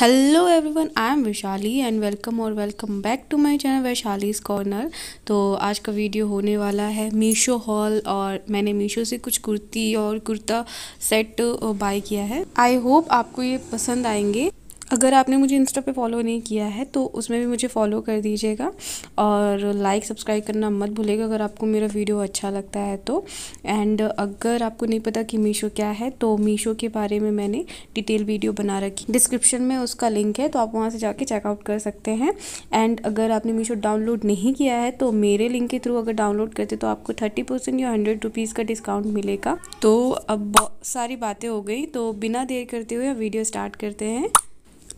hello everyone I am Vaishali and welcome और welcome back to my channel Vaishali's corner तो आज का वीडियो होने वाला है मीशो हॉल और मैंने मीशो से कुछ कुर्ती और कुर्ता सेट बाय किया है आई होप आपको ये पसंद आएंगे अगर आपने मुझे इंस्टा पे फॉलो नहीं किया है तो उसमें भी मुझे फॉलो कर दीजिएगा और लाइक सब्सक्राइब करना मत भूलेगा अगर आपको मेरा वीडियो अच्छा लगता है तो एंड अगर आपको नहीं पता कि मीशो क्या है तो मीशो के बारे में मैंने डिटेल वीडियो बना रखी डिस्क्रिप्शन में उसका लिंक है तो आप वहाँ से जाके चेकआउट कर सकते हैं एंड अगर आपने मीशो डाउनलोड नहीं किया है तो मेरे लिंक के थ्रू अगर डाउनलोड करते तो आपको थर्टी परसेंट या हंड्रेड रुपीज़ का डिस्काउंट मिलेगा तो अब सारी बातें हो गई तो बिना देर करते हुए वीडियो स्टार्ट करते हैं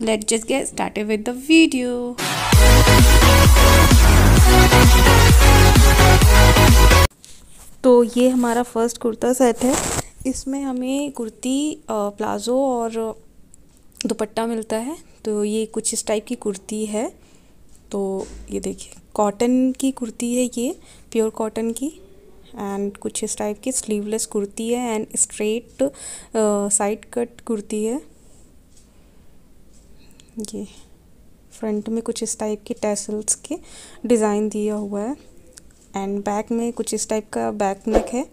let's just get started with the video तो ये हमारा फर्स्ट कुर्ता सेट है इसमें हमें कुर्ती प्लाज़ो और दुपट्टा मिलता है तो ये कुछ इस टाइप की कुर्ती है तो ये देखिए कॉटन की कुर्ती है ये प्योर कॉटन की एंड कुछ इस टाइप की स्लीवलेस कुर्ती है एंड स्ट्रेट साइड कट कुर्ती है ये फ्रंट में कुछ इस टाइप की टेसल्स के डिज़ाइन दिया हुआ है एंड बैक में कुछ इस टाइप का बैक नेक है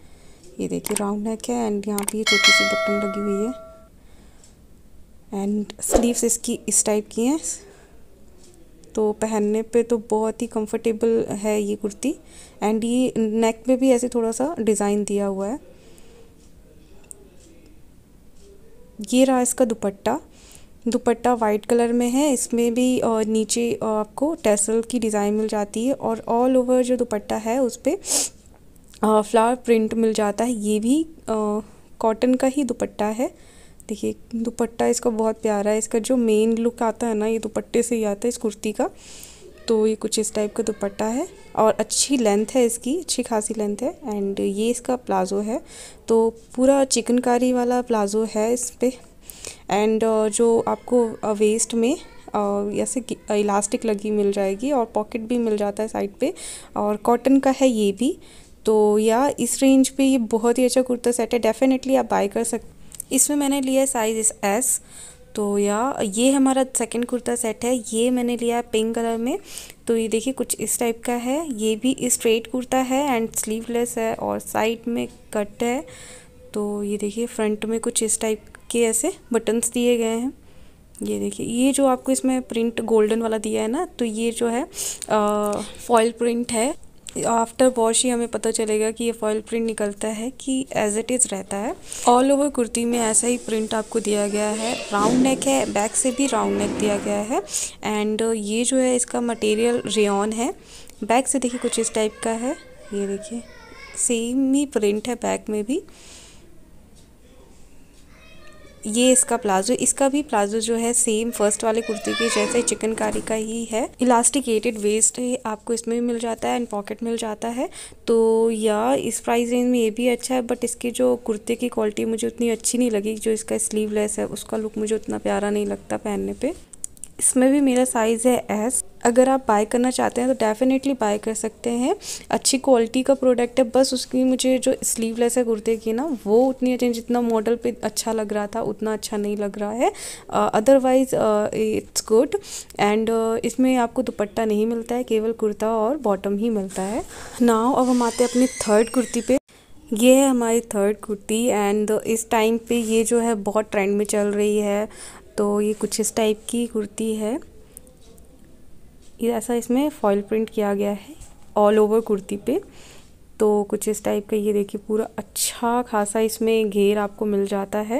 ये देखिए राउंड नेक है एंड यहाँ पे छोटी सी बटन लगी हुई है एंड स्लीव्स इसकी इस टाइप की हैं तो पहनने पे तो बहुत ही कंफर्टेबल है ये कुर्ती एंड ये नेक पे भी ऐसे थोड़ा सा डिज़ाइन दिया हुआ है ये रहा इसका दुपट्टा दुपट्टा वाइट कलर में है इसमें भी और नीचे आपको टेसल की डिज़ाइन मिल जाती है और ऑल ओवर जो दुपट्टा है उस पर फ्लावर प्रिंट मिल जाता है ये भी कॉटन का ही दुपट्टा है देखिए दुपट्टा इसका बहुत प्यारा है इसका जो मेन लुक आता है ना ये दुपट्टे से ही आता है इस कुर्ती का तो ये कुछ इस टाइप का दुपट्टा है और अच्छी लेंथ है इसकी अच्छी खासी लेंथ है एंड ये इसका प्लाज़ो है तो पूरा चिकनकारी वाला प्लाज़ो है इस पर एंड uh, जो आपको वेस्ट uh, में ऐसे uh, इलास्टिक लगी मिल जाएगी और पॉकेट भी मिल जाता है साइड पे और कॉटन का है ये भी तो या इस रेंज पे ये बहुत ही अच्छा कुर्ता सेट है डेफिनेटली आप बाई कर सकते इसमें मैंने लिया है साइज़ इस एस तो या ये हमारा सेकंड कुर्ता सेट है ये मैंने लिया है पिंक कलर में तो ये देखिए कुछ इस टाइप का है ये भी स्ट्रेट कुर्ता है एंड स्लीवलेस है और साइड में कट है तो ये देखिए फ्रंट में कुछ इस टाइप के ऐसे बटन्स दिए गए हैं ये देखिए ये जो आपको इसमें प्रिंट गोल्डन वाला दिया है ना तो ये जो है फॉयल प्रिंट है आफ्टर वॉश ही हमें पता चलेगा कि ये फॉयल प्रिंट निकलता है कि एज इट इज़ रहता है ऑल ओवर कुर्ती में ऐसा ही प्रिंट आपको दिया गया है राउंड नेक है बैक से भी राउंड नेक दिया गया है एंड ये जो है इसका मटेरियल रेन है बैक से देखिए कुछ इस टाइप का है ये देखिए सेम ही प्रिंट है बैक में भी ये इसका प्लाजो इसका भी प्लाजो जो है सेम फर्स्ट वाले कुर्ते के जैसे चिकनकारी का ही है इलास्टिकेटेड वेस्ट आपको इसमें भी मिल जाता है एंड पॉकेट मिल जाता है तो या इस प्राइस रेंज में ये भी अच्छा है बट इसकी जो कुर्ते की क्वालिटी मुझे उतनी अच्छी नहीं लगी जो इसका स्लीवलेस है उसका लुक मुझे उतना प्यारा नहीं लगता पहनने पर इसमें भी मेरा साइज़ है एस अगर आप बाय करना चाहते हैं तो डेफ़िनेटली बाय कर सकते हैं अच्छी क्वालिटी का प्रोडक्ट है बस उसकी मुझे जो स्लीवलेस है कुर्ते की ना वो उतनी अच्छी जितना मॉडल पे अच्छा लग रहा था उतना अच्छा नहीं लग रहा है अदरवाइज इट्स गुड एंड इसमें आपको दुपट्टा नहीं मिलता है केवल कुर्ता और बॉटम ही मिलता है नाव अब हम आते हैं अपनी थर्ड कुर्ती पर ये है हमारी थर्ड कुर्ती एंड इस टाइम पे ये जो है बहुत ट्रेंड में चल रही है तो ये कुछ इस टाइप की कुर्ती है ऐसा इसमें फॉइल प्रिंट किया गया है ऑल ओवर कुर्ती पे तो कुछ इस टाइप का ये देखिए पूरा अच्छा खासा इसमें घेर आपको मिल जाता है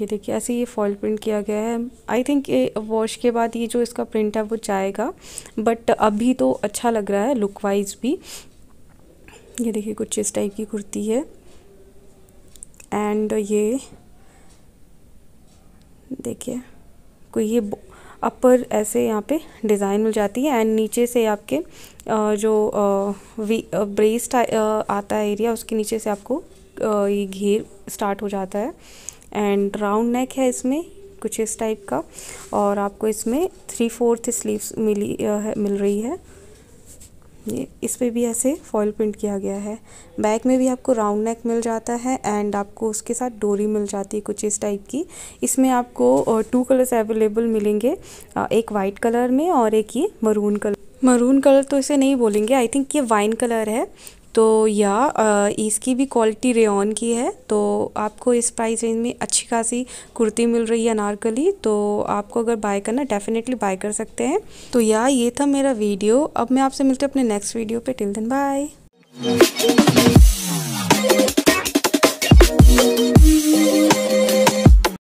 ये देखिए ऐसे ये फॉल प्रिंट किया गया है आई थिंक ये वॉश के बाद ये जो इसका प्रिंट है वो जाएगा बट अभी तो अच्छा लग रहा है लुक वाइज भी ये देखिए कुछ इस टाइप की कुर्ती है एंड ये देखिए कोई ये अपर ऐसे यहाँ पे डिज़ाइन मिल जाती है एंड नीचे से आपके जो वी ब्रेस आता है एरिया उसके नीचे से आपको ये घेर स्टार्ट हो जाता है एंड राउंड नेक है इसमें कुछ इस टाइप का और आपको इसमें थ्री फोर्थ स्लीव्स मिली है मिल रही है ये इस पे भी ऐसे फॉयल प्रिंट किया गया है बैक में भी आपको राउंड नेक मिल जाता है एंड आपको उसके साथ डोरी मिल जाती है कुछ इस टाइप की इसमें आपको टू कलर्स अवेलेबल मिलेंगे एक वाइट कलर में और एक ये मरून कलर मरून कलर तो इसे नहीं बोलेंगे आई थिंक ये वाइन कलर है तो या इसकी भी क्वालिटी रेन की है तो आपको इस प्राइस रेंज में अच्छी खासी कुर्ती मिल रही है अनारकली तो आपको अगर बाय करना डेफिनेटली बाय कर सकते हैं तो या ये था मेरा वीडियो अब मैं आपसे मिलती हूँ अपने नेक्स्ट वीडियो पे टिल दिन बाय